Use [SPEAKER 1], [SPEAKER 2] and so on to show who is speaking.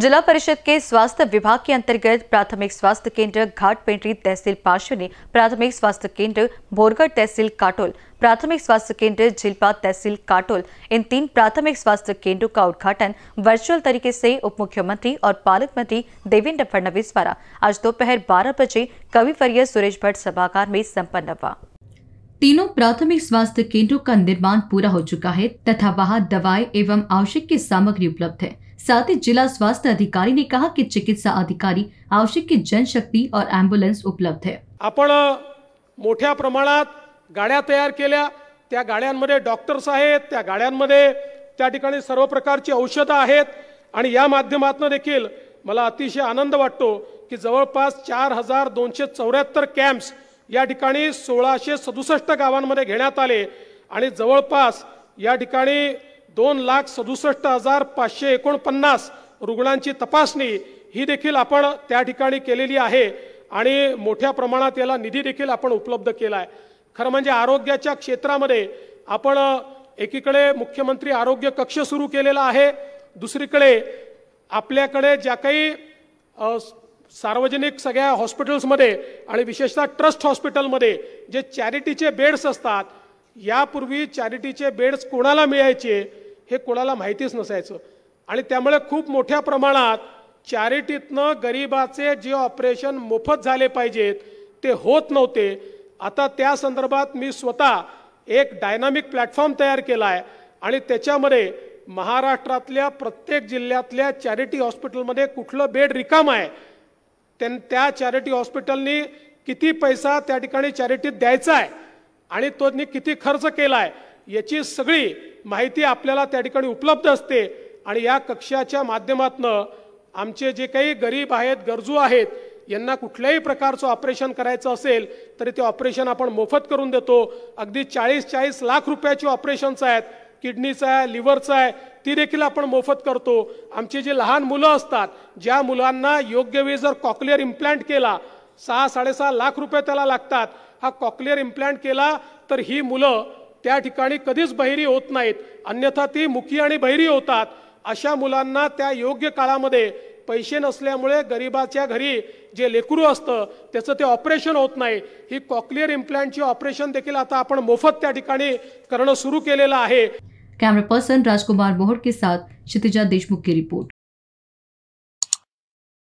[SPEAKER 1] जिला परिषद के स्वास्थ्य विभाग के अंतर्गत प्राथमिक स्वास्थ्य केंद्र घाट पेंट्री तहसील पार्श्वनी प्राथमिक स्वास्थ्य केंद्र भोरगढ़ तहसील काटोल प्राथमिक स्वास्थ्य केंद्र झिल्पा तहसील काटोल इन तीन प्राथमिक स्वास्थ्य केंद्रों का उद्घाटन वर्चुअल तरीके से उप मुख्यमंत्री और पालक मंत्री देवेंद्र फडणवीस द्वारा आज दोपहर बारह बजे कविवर्य सुरेश भट्ट सभागार में सम्पन्न हुआ तीनों प्राथमिक स्वास्थ्य केंद्रों का निर्माण पूरा हो चुका है तथा वहाँ दवाएं एवं आवश्यक की सामग्री उपलब्ध है साथ ही जिला स्वास्थ्य अधिकारी ने कहा कि चिकित्सा अधिकारी आवश्यक की जनशक्ती और ॲम्ब्युलन्स उपलब्ध है
[SPEAKER 2] आपण मोठ्या प्रमाणात गाड्या तयार केल्या त्या गाड्यांमध्ये डॉक्टर्स आहेत त्या गाड्यांमध्ये त्या ठिकाणी सर्व प्रकारची औषधं आहेत आणि या माध्यमातून देखील मला अतिशय आनंद वाटतो की जवळपास चार हजार दोनशे चौऱ्याहत्तर कॅम्प्स या ठिकाणी सोळाशे सदुसष्ट गावांमध्ये घेण्यात आले आणि जवळपास या ठिकाणी दोन लाख सदुसष्ट हजार पाचशे एकोणपन्नास रुग्णांची तपासणी ही देखील आपण त्या ठिकाणी केलेली आहे आणि मोठ्या प्रमाणात याला निधी देखील आपण उपलब्ध केला आहे खरं म्हणजे आरोग्याच्या क्षेत्रामध्ये आपण एकीकडे मुख्यमंत्री आरोग्य कक्ष सुरू केलेला आहे दुसरीकडे आपल्याकडे ज्या काही सार्वजनिक सगळ्या हॉस्पिटल्समध्ये आणि विशेषतः ट्रस्ट हॉस्पिटलमध्ये जे चॅरिटीचे बेड्स असतात यापूर्वी चॅरिटीचे बेड्स कोणाला मिळायचे हे कोणाला माहितीच नसायचं आणि त्यामुळे खूप मोठ्या प्रमाणात चॅरिटीतनं गरिबाचे जे ऑपरेशन मोफत झाले पाहिजेत ते होत नव्हते आता त्या संदर्भात मी स्वतः एक डायनामिक प्लॅटफॉर्म तयार केला आहे आणि त्याच्यामध्ये महाराष्ट्रातल्या प्रत्येक जिल्ह्यातल्या चॅरिटी हॉस्पिटलमध्ये कुठलं बेड रिकाम आहे त्यां त्या चॅरिटी हॉस्पिटलनी किती पैसा त्या ठिकाणी चॅरिटीत द्यायचा आहे आणि तो किती खर्च केला आहे याची सगळी माहिती आपल्याला त्या ठिकाणी उपलब्ध असते आणि या कक्षाच्या माध्यमातनं आमचे जे काही गरीब आहेत गरजू आहेत यांना कुठल्याही प्रकारचं ऑपरेशन करायचं असेल तरी ते ऑपरेशन आपण मोफत करून देतो अगदी चाळीस चाळीस लाख रुपयाची ऑपरेशन्स आहेत किडनीचं आहे लिव्हरचं आहे ती देखील आपण मोफत करतो आमची जी लहान मुलं असतात ज्या मुलांना योग्य वेळी जर कॉक्लिअर इम्प्लांट केला सहा साडेसहा लाख रुपये त्याला लागतात हा कॉक्लिअर इम्प्लांट केला तर ही मुलं त्या ठिकाणी कधीच बहिरी होत नाहीत अन्यथा ती मुखी आणि बहिरी होतात अशा मुलांना त्या योग्य काळामध्ये पैसे नसल्यामुळे गरिबाच्या घरी जे लेकरू असतं त्याचं ते ऑपरेशन होत नाही ही कॉक्लिअर इम्प्लांटची ऑपरेशन देखील आता आपण मोफत त्या ठिकाणी करणं सुरू केलेलं आहे
[SPEAKER 1] कॅमेरा पर्सन राजकुमार मोहर के साथ क्षितिजा देशमुख की रिपोर्ट